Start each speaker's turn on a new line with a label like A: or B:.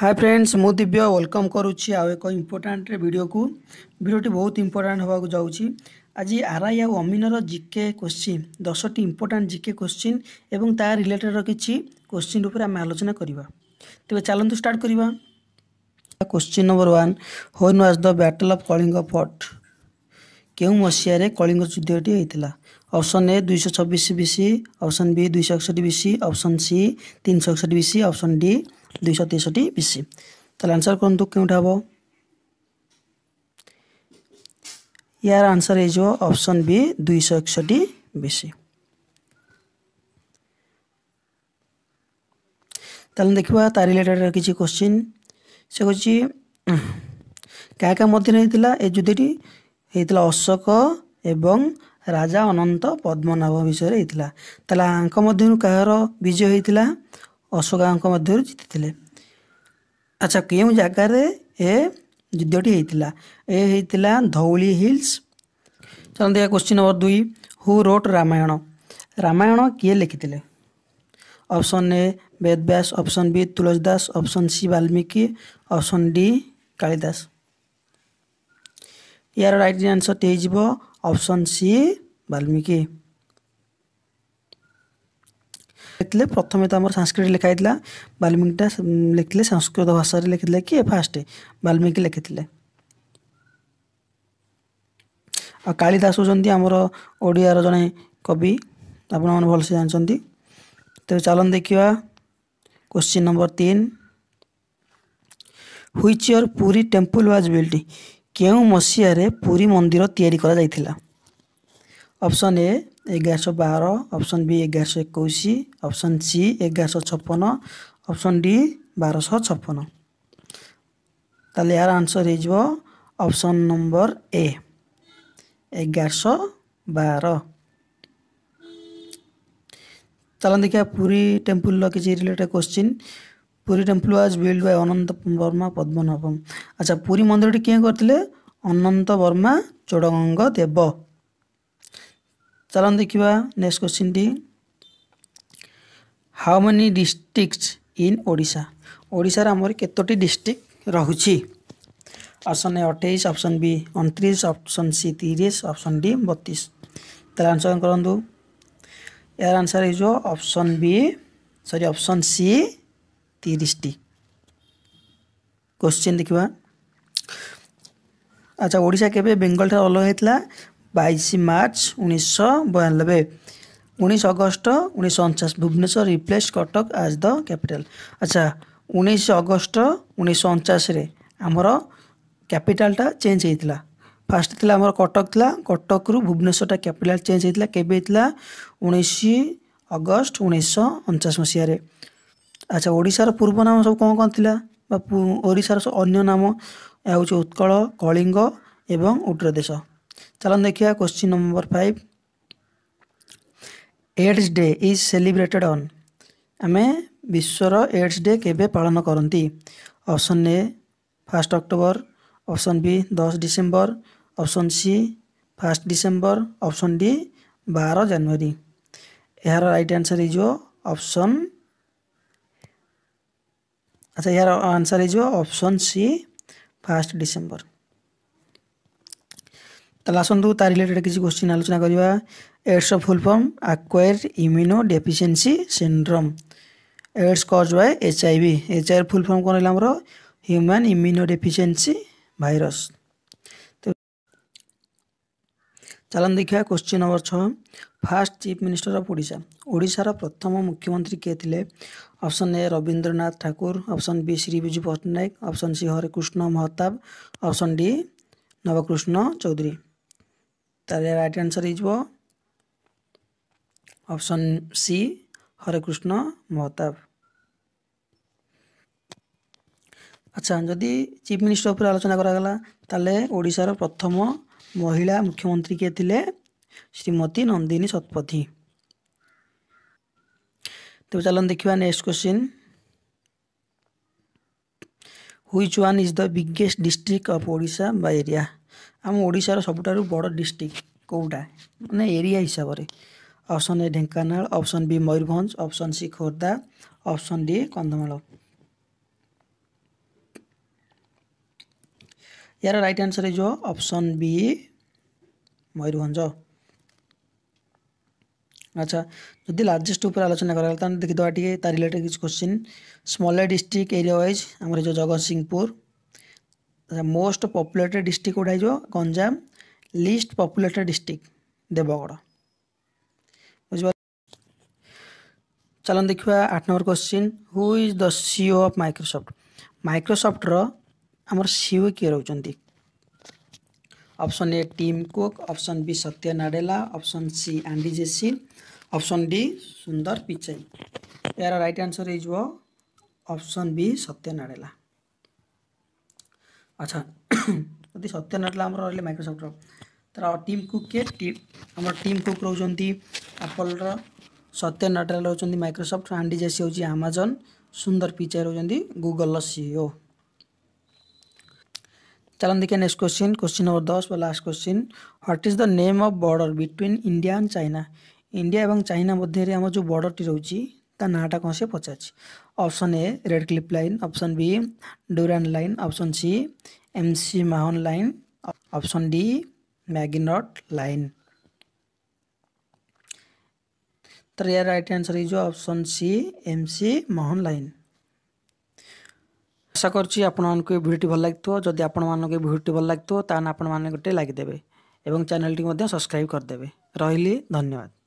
A: hi friends मु दिव्य welcome आउ एक इम्पोर्ट्यान्ट भिडियो भिडियो बहुत हाँ जाऊँ आज आर आई आउ अमिन दस टी इम्पोर्टाट जिके क्वेश्चन एवं ता रिलेटेड र कि आम आलोचना तेज चालन्छु स्टार्ट करवा question number one when was the battle of Kalinga fought के मसीह कलिंग युद्ध होता अप्सन ए दुई सय छब्बिस विसी अप्सन बी दुई सय एकसटी बीसी अप्सन सि तिन सय एकसठी विसि अप्सन डी ଦୁଇଶହ ତେଷଠି ବି ସି ତାହେଲେ ଆନ୍ସର୍ କରନ୍ତୁ କେଉଁଠି ହେବ ୟାର ଆନ୍ସର୍ ହେଇଯିବ ଅପସନ୍ ବି ଦୁଇଶହ ଏକଷଠି ବି ସି ତାହେଲେ ଦେଖିବା ତା ରିଲେଟେଡ଼ କିଛି କୋଶ୍ଚିନ୍ ସେ କହୁଛି କାହା କାହା ମଧ୍ୟରେ ହେଇଥିଲା ଏ ଯୁଦ୍ଧଟି ହେଇଥିଲା ଅଶୋକ ଏବଂ ରାଜା ଅନନ୍ତ ପଦ୍ମନାଭ ବିଷୟରେ ହେଇଥିଲା ତାହେଲେ ଆଙ୍କ ମଧ୍ୟରୁ କାହାର ବିଜୟ ହେଇଥିଲା अशोक मध्य जितिले अच्छा केही जग्गा ए जुद्धी है छ ए धौली हल्स चाहन्छ ए क्वन नम्बर दुई हु रोट रमायण रमायण के option A Vedvyas option B तुलस option C Valmiki option D Kalidas या रि आन्सर टे अप्सन सि बाल्मिकी ଲେଖିଥିଲେ ପ୍ରଥମେ ତ ଆମର ସାଂସ୍କ୍ରିଟ ଲେଖା ହେଇଥିଲା ବାଲ୍ମୀକିଟା ଲେଖିଥିଲେ ସଂସ୍କୃତ ଭାଷାରେ ଲେଖିଥିଲେ କି ଫାଷ୍ଟ ବାଲ୍ମୀକି ଲେଖିଥିଲେ ଆଉ କାଳିଦାସ ହେଉଛନ୍ତି ଆମର ଓଡ଼ିଆର ଜଣେ କବି ଆପଣମାନେ ଭଲସେ ଜାଣିଛନ୍ତି ତେବେ ଚାଲନ୍ତୁ ଦେଖିବା କୋଶ୍ଚିନ୍ ନମ୍ବର ତିନି which year Puri temple was built କେଉଁ ମସିହାରେ ପୁରୀ ମନ୍ଦିର ତିଆରି କରାଯାଇଥିଲା ଅପସନ୍ ଏ एघारश बाह्र अप्सन एघार एघारश एकैसि अप्सन एघार एघारौ छप्पन्न अप्सन डि बारश छपन त answer has option number A एघारश बार पुरी टेम्पल र के related question Puri temple was build by Anant Varma Padmanabham अच्छा पुरी मन्दिर टी के अनन्त वर्मा देव ଚାଲନ୍ତୁ ଦେଖିବା ନେକ୍ସଟ କ୍ୱେଶ୍ଚିନ୍ଟି how many district in Odisha ଓଡ଼ିଶାରେ ଆମର କେତୋଟି ଡିଷ୍ଟ୍ରିକ୍ଟ ରହୁଛି ଅପସନ୍ ଏ ଅଠେଇଶ ଅପସନ୍ ବି ଅଣତିରିଶ ଅପସନ୍ ସି ତିରିଶ ଅପସନ୍ ଡି ବତିଶ ତାହେଲେ ଆନ୍ସର କରନ୍ତୁ ଏହାର ଆନ୍ସର ହେଇଯିବ option B sorry option C ତିରିଶଟି क्वेश्चन देखा अच्छा ओडा के बेंगल ठार अलग होता बाइस बइस मर्च उब्बे उन्स अगस्त उन्स अचास भुवनेश्वर रिप्लेस कटक आज द कैपिटल अच्छा उन्नीस अगस्त उन्स अनचासे क्यापिटालटा चेन्ज है होता फास्ट थी आम कटक ठाउँ कटकु भुवनेसर क्यापिटाल चेन्ज हुन्छ केवला उन्नीस अगस्त उन्नाइस अनचास मसहार अच्छाओडा र पूर्व नाम सब कौन कौन कन् थासार अन्य नाम उत्कल कलिंग एवं कलिङ्ग उड्रदेश चलो देखिए question number five AIDS day is celebrated on आम विश्वर एड्स डे केवे पालन करती option A first October option B दस December option C first December option D बार जानुरी यार रईट आंसर इज ऑप्शन अच्छा यार answer is option C first December তাহলে আসন্তু তা রিলেটেড কিছু কোশ্চিন আলোচনা করা এডসর full form acquired immuno deficiency syndrome AIDS caused by H IV এইচ আইর ফুল ফর্ম কোণ রহলা আমার হ্যুমান ইমিউনো ডেফিসিয়েন্সি ভাইরস ଚାଲନ୍ତୁ ଦେଖିବା କୋଶ୍ଚିନ୍ ନମ୍ବର ଛଅ first chief minister of Odisha ଓଡ଼ିଶାର ପ୍ରଥମ ମୁଖ୍ୟମନ୍ତ୍ରୀ କିଏ ଥିଲେ option A Rabindranath Thakur option B Shri Biju Patnaik option C Harekrushna Mahtab option D Nabakrushna Choudhury তাহলে রাইট আনসার হয়ে যাব অপশন সি হরেকৃষ্ণ মহতাব আচ্ছা যদি চিফ মিনিষ্টর উপরে আলোচনা করা গলা তাহলে ওড়িশার প্রথম মহিলা মুখ্যমন্ত্রী কে থিলে শ্রীমতী নন্দিনী শতপথী তবে চলুন দেখিবা next question which one is the biggest district of Odisha বা এরিয়া ଆମ ଓଡ଼ିଶାର ସବୁଠାରୁ ବଡ଼ ଡିଷ୍ଟ୍ରିକ୍ଟ କେଉଁଟା ମାନେ ଏରିଆ ହିସାବରେ option A Dhenkanal option B Mayurbhanj option C Khordha option D Kandhamal right यार रईट ଅପସନ୍ ବି ମୟୂରଭଞ୍ଜ ଆଚ୍ଛା ଯଦି अच्छा ଉପରେ ଆଲୋଚନା उपर ତାହେଲେ करा ଟିକେ ତା ରିଲେଟେଡ଼୍ କିଛି क्वेश्चन ସ୍ମଲେ ଡିଷ୍ଟ୍ରିକ୍ଟ ଏରିଆ ୱାଇଜ୍ ଆମର Jagat Jagatsinghpur most populated district एउटा गञजाम लिस्ट पॉपुलेटेड डिस्ट्रिक्ट बुझबा चलन देखा 8 number question who is the CEO of Microsoft Microsoft रो हमर सीईओ के option A Tim Cook option B Satya Nadella option C option C Andy Jassy option D Sundar Pichai या रट answer हैजो बी सत्य नाडेला আচ্ছা ଯଦି ସତ୍ୟ ନେଟଲା ଆମର ରହିଲେ ମାଇକ୍ରୋସଫ୍ଟର ତାର ଟିମ୍ କୁକ୍ କିଏ ଟିମ୍ ଆମର ଟିମ୍ କୁକ୍ ରହୁଛନ୍ତି ଆପଲ୍ର ସତ୍ୟ ନଟରାଲ ହେଉଛନ୍ତି ମାଇକ୍ରୋସଫ୍ଟ ଆଣ୍ଡି ଜେସି ହେଉଛି ଆମାଜନ୍ ସୁନ୍ଦର ପିଚାଇ ରହୁଛନ୍ତି ଗୁଗଲ୍ର ସିଇଓ ଚାଲନ୍ ଦେଖିବା ନେକ୍ସଟ କ୍ୱେଶ୍ଚିନ୍ କ୍ୱେଶ୍ଚିନ୍ ନମ୍ବର ଦଶ ବା last question what is the name of border between India and China India ଏବଂ ଚାଇନା ମଧ୍ୟରେ ଆମର ଯେଉଁ ବର୍ଡ଼ରଟି ରହୁଛି कौन से पचार option A Radcliffe line option B Durand line option C McMahon line option D Maginot line तर यार right answer is option C McMahon line आशा करुच्ची आपंक भल लगे जदि आपण भिडियो भल लगे तो गोटे लाइक देते और टी सब्सक्राइब करदे रही धन्यवाद